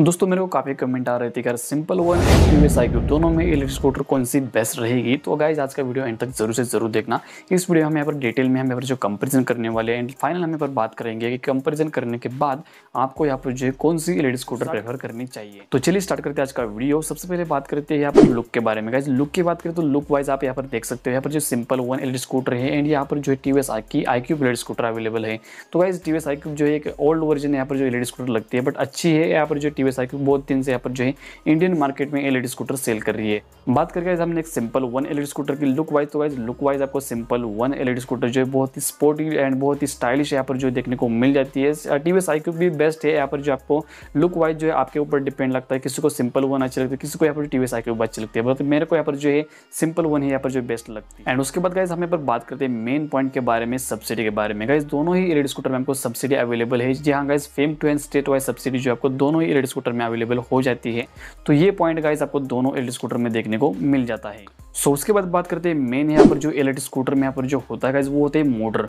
दोस्तों मेरे को काफ़ी कमेंट आ रहे थे अगर Simple One and T V S I दोनों में इलेक्ट्रिक स्कूटर कौन सी बेस्ट रहेगी तो गाइज आज का वीडियो एंड तक जरूर से जरूर देखना इस वीडियो हम यहाँ पर डिटेल में हम यहाँ पर जो कंपेरिजन करने वाले हैं एंड फाइनल हम यहाँ पर बात करेंगे कि कंपेरिजन करने के बाद आपको यहाँ पर जो है कौन सी इलेक्ट्रिक स्कूटर प्रेफर करनी चाहिए तो चलिए स्टार्ट करते हैं आज का वीडियो सबसे पहले बात करते हैं यहाँ पर लुक के बारे में गाइज लुक की बात करें तो लुक वाइज आप यहाँ पर देख सकते हो यहाँ पर जो सिंपल वन एलेक्ट्रिक स्कूटर है एंड यहाँ पर जो है टी वी एस आई की iQube electric scooter available है तो guys T V S iQube जो है एक ओल्ड वर्जन यहाँ पर जो इलेक्ट्रिक स्कूटर लगती है बट अच्छी है यहाँ पर जो टी टीवीएस आई बहुत दिन से यहाँ पर जो है इंडियन मार्केट में एलईडी स्कूटर सेल कर रही है बात करके हमने एक सिंपल वन एल स्कूटर की लुक वाइज तो वाइज लुक वाइज आपको सिंपल वन एल स्कूटर जो है बहुत ही स्पोर्टी एंड बहुत ही स्टाइलिश यहाँ पर जो देखने को मिल जाती है टीवीएस आई भी बेस्ट है यहाँ पर जो आपको लुक वाइज जो है आपके ऊपर डिपेंड लगता है किसी को सिंपल वन अच्छी लगती है किसी को यहाँ पर टीवीएस आई क्यूब अच्छी लगती है मतलब मेरे को यहाँ पर जो है सिंपल वन ही यहाँ पर जो बेस्ट लगती है एंड उसके बाद गाइज हम यहाँ पर बात करते हैं मेन पॉइंट के बारे में सब्सिडी के बारे में गाइज दोनों ही एल स्कूटर e में आपको सब्सिडी अवेलेबल है जी हाँ guys FAME two and state wise subsidy जो आपको दोनों ही एल स्कूटर में अवेलेबल हो जाती है तो ये पॉइंट गाइज आपको दोनों एल स्कूटर में देखने को मिल जाता है सो उसके बाद बात करते हैं मेन यहाँ पर जो एल स्कूटर में यहाँ पर जो होता है गाइज वो होते हैं मोटर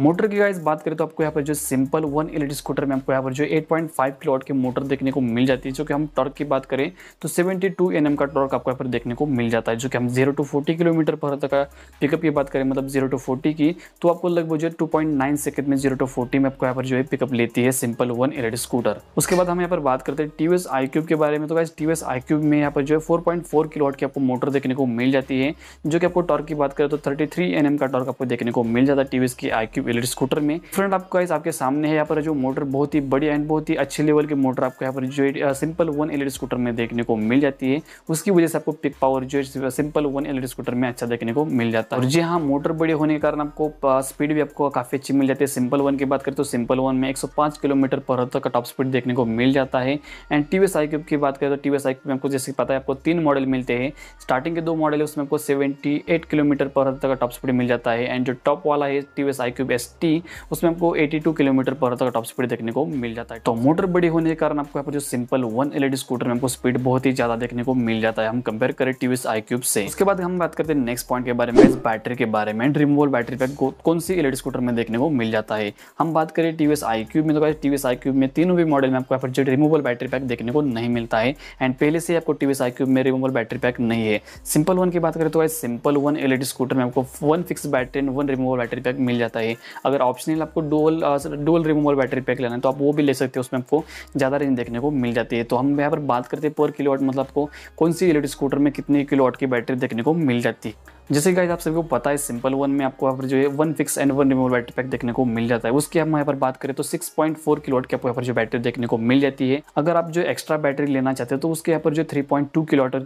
मोटर की गाइस बात करें तो आपको यहाँ पर जो सिंपल वन एल स्कूटर में आपको यहाँ पर जो 8.5 पॉइंट फाइव की मोटर देखने को मिल जाती है जो कि हम टॉर्क की बात करें तो 72 टू mm का टॉर्क आपको यहाँ पर देखने को मिल जाता है जो कि हम जीरो टू फोर्टी किलोमीटर पर तक का पिकअप की बात करें मतलब जीरो टू फोर्टी की तो आपको लगभग जो टू पॉइंट सेकंड में जीरो टू फोर्टी में आपको यहाँ पर जो है पिकअप लेती है सिंपल वन एल स्कूटर उसके बाद हम यहाँ पर बात करते हैं टी एस के बारे में तो गाइस टी एस में यहाँ पर जो है फोर पॉइंट की आपको मोटर देखने को मिल जाती है जो कि आपको टॉर्क की बात करें तो थर्टी थ्री का टॉर्क आपको देखने को मिल जाता है टी की आई इलेक्ट्रिक स्कूटर में फ्रेंड आपको गाइस आपके सामने है यहाँ पर जो मोटर बहुत ही बड़ी एंड बहुत ही अच्छे लेवल की मोटर आपको यहाँ पर जो सिंपल वन एलईडी स्कूटर में देखने को मिल जाती है उसकी वजह से आपको पिक पावर जो सिंपल वन एलईडी स्कूटर में अच्छा देखने को मिल जाता है और जी हाँ मोटर बड़े होने के कारण आपको स्पीड भी आपको काफ़ी अच्छी मिल जाती है सिंपल वन की बात करें तो सिंपल वन में एक किलोमीटर पर आवर तक का टॉप स्पीड देखने को मिल जाता है एंड टी वी क्यूब की बात करें तो टी वी क्यूब में आपको जैसे पता है आपको तीन मॉडल मिलते हैं स्टार्टिंग के दो मॉडल है उसमें आपको 78 किलोमीटर पर आवर तक का टॉप स्पीड मिल जाता है एंड जो टॉप वाला है T V Qube S T उसमें आपको 82 किलोमीटर पर तक टॉप स्पीड देखने को मिल जाता है तो मोटर बड़ी होने के कारण आपको यहाँ पर जो सिंपल वन एल स्कूटर में आपको स्पीड बहुत ही ज्यादा देखने को मिल जाता है हम कंपेयर करें टीवीएस आई क्यूब से उसके बाद हम बात करते हैं नेक्स्ट पॉइंट के बारे में बैटरी के बारे में रिमोवल बैटरी पैक कौन सी एल स्कूटर e में देखने को मिल जाता है हम बात करें टीवीएस आई क्यूब में तो टीवीएस आई क्यूब में तीनों भी मॉडल में आपको यहाँ पर जो रिमूवल बैटरी पैक देखने को नहीं मिलता है एंड पहले से आपको टीवीएस आई क्यूब में रिमूवल बैटरी पैक नहीं है सिंपल वन की बात करें तो सिंपल वन एल स्कूटर में आपको one fix battery one removal battery pack मिल जाता है अगर ऑप्शनल आपको dual dual removal battery pack लेना है तो आप वो भी ले सकते हो उसमें आपको ज़्यादा रेंज देखने को मिल जाती है तो हम यहाँ पर बात करते हैं पर किलोवाट मतलब आपको कौन सी इलेक्ट्रिक स्कूटर में कितनी किलोवाट की बैटरी देखने को मिल जाती है जैसे गाइज आप सभी को पता है सिंपल वन में आपको यहाँ पर जो है one fix and one removal battery pack देखने को मिल जाता है उसकी हम यहाँ पर बात करें तो 6.4 पॉइंट की आपको यहाँ पर जो बैटरी देखने को मिल जाती है अगर आप जो एक्स्ट्रा बैटरी लेना चाहते हो तो उसके यहाँ पर जो 3.2 पॉइंट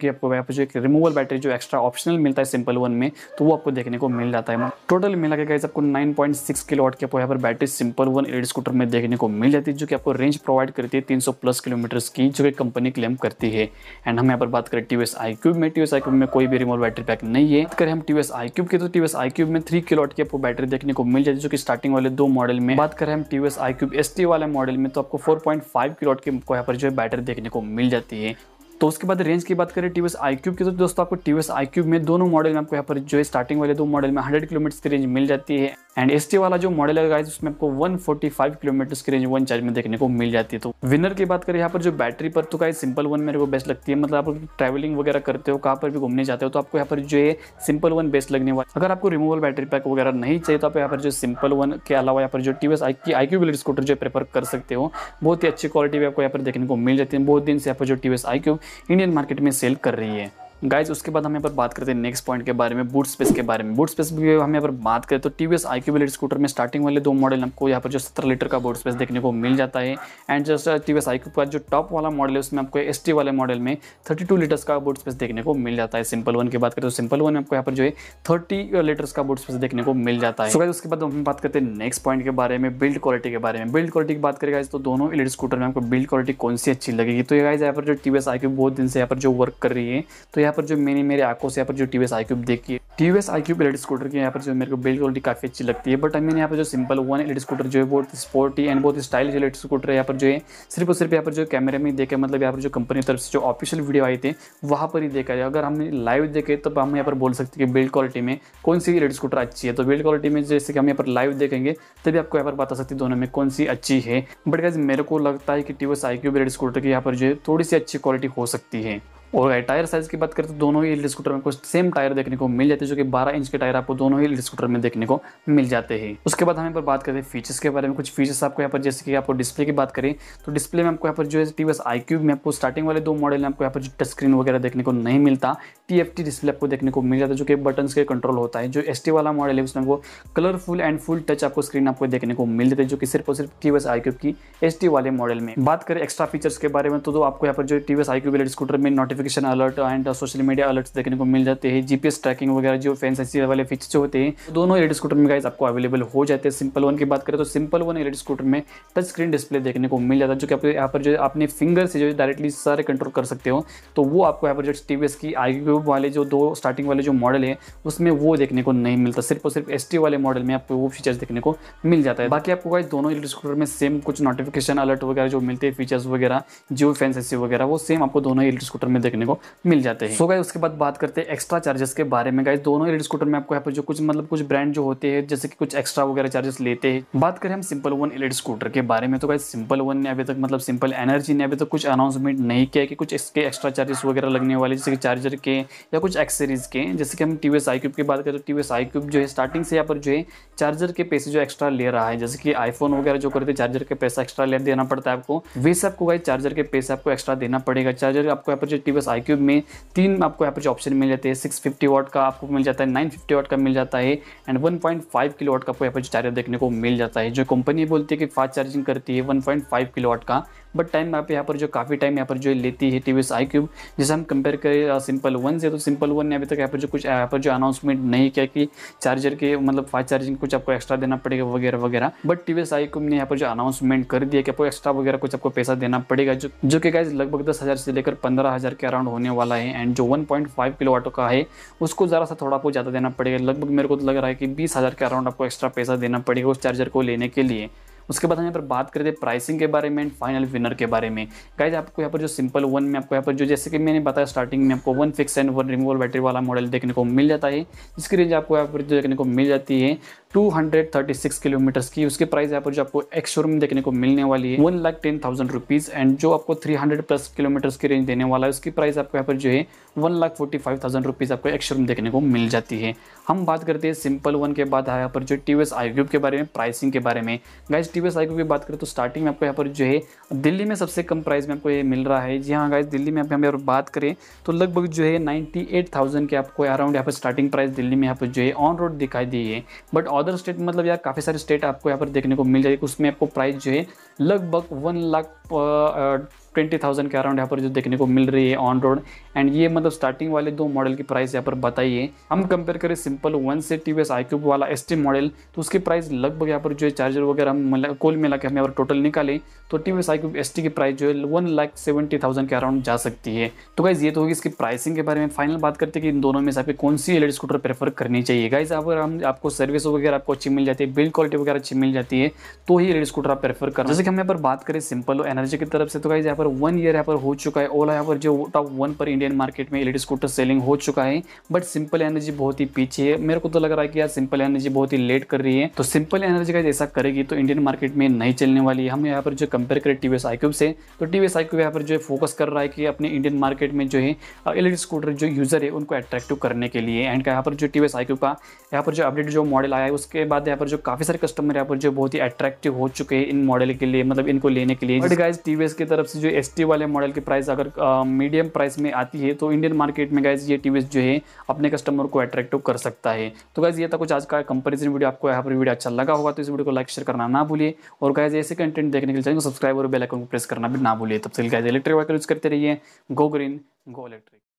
की आपको यहाँ पर जो एक रिमूवल बैटरी जो एक्स्ट्रा ऑप्शनल मिलता है सिंपल वन में तो वो आपको देखने को मिल जाता है टोटल मिला के गाइज आपको नाइन पॉइंट सिक्स की आपको यहाँ पर battery Simple One ED scooter में देखने को मिल जाती है जो कि आपको रेंज प्रोवाइड करती है तीन प्लस किलोमीटर की जो कि कंपनी क्लेम करती है एंड हम यहाँ पर बात करें टी एस आई क्यूब में टी एस आई क्यूब में कोई भी रिमोवल बैटरी पैक नहीं है हम टी वी आई क्यूब की तो टी वी आई क्यूब में थ्री किलोट की आपको बैटरी देखने को मिल जाती है जो कि स्टार्टिंग वाले दो मॉडल में बात करें हम T V iQube S T वाले मॉडल में तो आपको फोर पॉइंट फाइव किलोट की यहाँ पर जो है बैटरी देखने को मिल जाती है तो उसके बाद रेंज की बात करें टी वी आई क्यूब की तो दोस्तों आपको टी वी आई क्यूब में दोनों मॉडल में आपको यहाँ पर जो है स्टार्टिंग वाले दो मॉडल में हंड्रेड किलोमीटर की रेंज मिल जाती है एंड एस वाला जो मॉडल है गाइस उसमें आपको 145 किलोमीटर की रेंज वन चार्ज में देखने को मिल जाती है तो विनर की बात करें यहाँ पर जो बैटरी पर तो गाइस सिंपल वन मेरे को बेस्ट लगती है मतलब आप ट्रैवलिंग वगैरह करते हो कहाँ पर भी घूमने जाते हो तो आपको यहाँ पर जो है सिंपल वन बेस्ट लगने वाला अगर आपको रिमूवल बैटरी पैक वगैरह नहीं चाहिए तो आप यहाँ पर जो सिंपल वन के अलावा यहाँ पर जो T S I I scooter जो प्रेफर कर सकते हो बहुत ही अच्छी क्वालिटी भी आपको यहाँ पर देखने को मिल जाती है बहुत दिन से यहाँ पर जो T S I Indian market में सेल कर रही है गाइज उसके बाद हम यहाँ पर बात करते हैं नेक्स्ट पॉइंट के बारे में बूट स्पेस के बारे में बूट स्पेस भी हम यहाँ पर बात करें तो T V S I Q scooter में स्टार्टिंग वाले दो मॉडल हमको यहाँ पर जो सत्रह लीटर का बूट स्पेस देखने को मिल जाता है and just T V S I Q का जो टॉप वाला मॉडल है उसमें आपको एस टी वाले मॉडल में थर्टी टू लीटर्स का बूट स्पेस देखने को मिल जाता है सिंपल वन की बात करें तो सिंपल वन में आपको यहाँ पर जो है थर्टी लीटर्स uh, का बूट स्पेस देखने को मिल जाता है सो उसके बाद हम बात करते हैं नेक्स्ट पॉइंट के बारे में बिल्ड क्वालिटी के बारे में बिल्ड क्वालिटी की बात करें गाइज तो दोनों इलेक्ट्रिक स्कूटर में आपको बिल्ड क्वालिटी कौन सी अच्छी लगेगी तो ये गाइज यहाँ पर जो T V S I Q बहुत दिन से यहाँ पर जो वर्क कर रही है तो यहाँ यहाँ पर जो मैंने मेरे आंखों से यहाँ पर जो टी वी एस क्यूब देखी है T V S iQube एलेट स्कूटर की यहाँ पर जो मेरे को बिल्ड क्वालिटी काफ़ी अच्छी लगती है बट मैंने यहाँ पर जो सिंपल वन एलेट स्कूटर जो है बहुत स्पोर्टी एंड बहुत स्टाइलिश एलेट स्कूटर है यहाँ पर जो है सिर्फ और सिर्फ यहाँ पर जो कैमरे में देखे मतलब यहाँ पर जो कंपनी तरफ से जो ऑफिशियल वीडियो आई थी वहाँ पर ही देखा जाए अगर हमने लाइव देखे तो हम यहाँ पर बोल सकते हैं कि बिल्ड क्वालिटी में कौन सी एलेट स्कूटर अच्छी है तो बिल्ड क्वालिटी में जैसे कि हम यहाँ पर लाइव देखेंगे तभी आपको यहाँ पर बता सकते दोनों में कौन सी अच्छी है बट गैस मेरे को लगता है कि T V S iQube एलेट स्कूटर की यहाँ पर जो है थोड़ी सी अच्छी क्वालिटी हो सकती है और टायर साइज़ की बात करें तो दोनों ही स्कूटर में कुछ सेम टायर देखने को मिल जाते हैं जो कि 12 इंच के टायर आपको दोनों ही स्कूटर में देखने को मिल जाते हैं उसके बाद हम यहाँ पर बात करते हैं फीचर्स के बारे में कुछ फीचर्स आपको यहाँ पर जैसे कि आपको डिस्प्ले की बात करें तो डिस्प्ले में आपको यहाँ पर जो है टी वी आई क्यूब में आपको स्टार्टिंग वाले दो मॉडल में आपको यहाँ पर टच स्क्रीन वगैरह देखने को नहीं मिलता टी एफ टी डिस्प्ले आपको देखने को मिल जाता है जो कि बटन के कंट्रोल होता है जो एस टी वाला मॉडल है उसमें आपको कलरफुल एंड फुल टच आपको स्क्रीन आपको देखने को मिल जाती है जो कि सिर्फ और सिर्फ टी वी आई क्यूब की एस टी वाले मॉडल में बात करें एक्स्ट्रा फीचर्स के बारे में तो आपको यहाँ पर जो T V iQube scooter में नोटिफिक notification alert and social media alerts देखने को मिल जाते हैं जीपीएस ट्रैकिंग वगैरह जो फैंस ऐसी वाले जो होते हैं तो दोनों एलईडी स्कूटर में गाइज आपको अवेलेबल हो जाते हैं सिंपल वन की बात करें तो सिंपल वन एलईडी स्कूटर में टच स्क्रीन डिस्प्ले देखने को मिल जाता है जो कि आपको यहाँ पर जो अपने फिंगर से जो डायरेक्टली सारे कंट्रोल कर सकते हो तो वो आपको यहाँ पर जो टीवीएस की आगे वाले जो दो स्टार्टिंग वाले जो मॉडल है उसमें वो देखने को नहीं मिलता सिर्फ और सिर्फ एस वाले मॉडल में आपको वो फीचर्स देखने को मिल जाता है बाकी आपको गाइज दोनों एलईडी स्कूटर में सेम कुछ नोटिफिकेशन अलर्ट वगैरह जो मिलते हैं फीचर्स वगैरह जियो फैंस वगैरह वो सेम आपको दोनों एलेट स्कूटर में देखने को मिल जाते हैं सो गाइज उसके बाद बात करते हैं एक्स्ट्रा चार्जेस के बारे में गाइज दोनों इलेक्ट्रिक स्कूटर में आपको यहाँ पर जो कुछ मतलब कुछ ब्रांड जो होते हैं जैसे कि कुछ एक्स्ट्रा वगैरह चार्जेस लेते हैं बात करें हम सिंपल वन इलेक्ट्रिक स्कूटर के बारे में तो गाइज सिंपल वन ने अभी तक मतलब सिंपल एनर्जी ने अभी तक कुछ अनाउंसमेंट नहीं किया कि कुछ इसके एक्स्ट्रा चार्जेस वगैरह लगने वाले जैसे कि चार्जर के या कुछ एक्सेरीज के जैसे कि हम टी वी क्यूब की बात करें तो टी वी आई क्यूब जो है स्टार्टिंग से यहाँ पर जो है चार्जर के पैसे जो एक्स्ट्रा ले रहा है जैसे कि आईफोन वगैरह जो करते चार्जर के पैसा एक्स्ट्रा ले देना पड़ता है आपको वैसे आपको गाइज चार्जर के पैसे आपको एक्स्ट्रा देना पड़ेगा चार्जर आपको यहाँ पर जो टी प्लस आई क्यूब में तीन आपको यहाँ पर ऑप्शन मिल जाते हैं सिक्स फिफ्टी वॉट का आपको मिल जाता है नाइन फिफ्टी वॉट का मिल जाता है and one point five kilowatt का आपको यहाँ पर चार्जर देखने को मिल जाता है जो कंपनी बोलती है कि फास्ट चार्जिंग करती है one point five kilowatt का बट टाइम आप यहाँ पर जो काफ़ी टाइम यहाँ पर जो लेती है T V S iQube जैसे हम कंपेयर करें सिंपल uh, वन से तो सिंपल वन ने अभी तक यहाँ पर जो कुछ uh, यहाँ पर जो अनाउंसमेंट नहीं किया कि चार्जर के मतलब फास्ट चार्जिंग कुछ आपको एक्स्ट्रा देना पड़ेगा वगैरह वगैरह but T V S iQube ने यहाँ पर जो अनाउंसमेंट कर दिया कि आपको एक्स्ट्रा वगैरह कुछ आपको पैसा देना पड़ेगा जो जो कि गाइज लगभग दस हज़ार से लेकर पंद्रह हज़ार के अराउंड होने वाला है एंड जो वन पॉइंट फाइव किलो वाटो का है उसको ज़रा सा थोड़ा बहुत ज़्यादा देना पड़ेगा लगभग मेरे को तो लग रहा है कि बीस हज़ार के अराउंड आपको एक्स्ट्रा पैसा देना पड़ेगा उस चार्जर को लेने के लिए उसके बाद हम यहाँ पर बात करते हैं प्राइसिंग के बारे में एंड फाइनल विनर के बारे में गाइज आपको यहाँ पर जो सिंपल वन में आपको यहाँ पर जो जैसे कि मैंने बताया स्टार्टिंग में आपको one fix and one removal battery वाला मॉडल देखने को मिल जाता है जिसकी रेंज आपको यहाँ पर जो देखने को मिल जाती है 236 किलोमीटर्स की उसकी प्राइस यहाँ पर जो आपको एक्स शोरूम देखने को मिलने वाली है one lakh ten thousand rupees and जो आपको 300 प्लस किलोमीटर की रेंज देने वाला है उसकी प्राइस आपको यहाँ पर जो है one lakh forty five thousand rupees आपको एक्स शोरूम देखने को मिल जाती है हम बात करते हैं सिंपल वन के बाद यहाँ पर जो टी वी एस आईक्यूब के बारे में प्राइसिंग के बारे में गाइज टी वी एस की बात करें तो स्टार्टिंग में आपको यहाँ पर जो है दिल्ली में सबसे कम प्राइस में आपको ये मिल रहा है जी हाँ गाइज दिल्ली में आप बात करें तो लगभग जो है नाइन्टी एट थाउजेंड के आपको अराउंड यहाँ पर स्टार्टिंग प्राइस दिल्ली में यहाँ पर जो है ऑन रोड दिखाई दी है बट अदर स्टेट मतलब यार काफ़ी सारे स्टेट आपको यहाँ पर देखने को मिल जाएगी उसमें आपको प्राइस जो है लगभग वन लाख ट्वेंटी थाउजेंड के अराउंड यहाँ पर जो देखने को मिल रही है ऑन रोड एंड ये मतलब स्टार्टिंग वाले दो मॉडल की प्राइस यहाँ पर बताइए हम कंपेयर करें सिंपल वन से टी वी वाला एस मॉडल तो उसकी प्राइस लगभग यहाँ पर जो है चार्जर वगैरह हम कुल मिला के हम यहाँ पर टोटल निकाले तो टी वी की प्राइस जो है वन लाख सेवेंटी थाउजेंड के अराउंड जा सकती है तो गाइज ये तो होगी इसकी प्राइसिंग के बारे में फाइनल बात करते हैं कि इन दोनों में से आपकी कौन सी इलेक्ट्रिक स्कूटर प्रेफर करनी चाहिए गाइज अगर हम आपको सर्विस वगैरह आपको अच्छी मिल जाती है बिल्ड क्वालिटी वगैरह अच्छी मिल जाती है तो ही इलेक्ट्रिक स्कूटर आप प्रेफर करें जैसे कि हम यहाँ पर बात करें सिंपल एनर्जी की तरफ से तो गाइज यहाँ पर वन ईयर यहाँ पर हो चुका है ओला यहाँ पर जो टॉप वन पर इंडियन मार्केट में एलईडी स्कूटर सेलिंग हो चुका है बट सिंपल एनर्जी बहुत ही पीछे है मेरे को तो लग रहा है कि यार सिंपल एनर्जी बहुत ही लेट कर रही है तो सिंपल एनर्जी का ऐसा करेगी तो इंडियन मार्केट में नहीं चलने वाली है हम यहाँ पर जो कंपेयर करें टी वी से तो टी वी एस यहाँ पर जो है फोकस कर रहा है कि अपने इंडियन मार्केट में जो है एलईडी स्कूटर जो यूज़र है उनको अट्रैक्टिव करने के लिए एंड यहाँ पर जो टी वी का यहाँ पर जो अपडेट जो मॉडल आया है उसके बाद यहाँ पर जो काफ़ी सारे कस्टमर यहाँ पर जो बहुत ही अट्रैक्टिव हो चुके हैं इन मॉडल के लिए मतलब इनको लेने के लिए बट गाइज टी की तरफ से जो एस वाले मॉडल की प्राइस अगर मीडियम प्राइस में आती है तो इंडियन मार्केट में गाइज ये टी जो है अपने कस्टमर को अट्रैक्टिव कर सकता है तो गाइज ये था कुछ आज का कंपेरिजन वीडियो आपको यहाँ पर वीडियो अच्छा लगा होगा तो इस वीडियो को लाइक शेयर करना ना भूलिए और गाइज ऐसे कंटेंट देखने के लिए चैनल सब्सक्राइब और बेलाइकन को प्रेस करना भी ना भूलिए तब से गाइज इलेक्ट्रिक वाइकल यूज़ करते रहिए गो ग्रीन गो इलेक्ट्रिक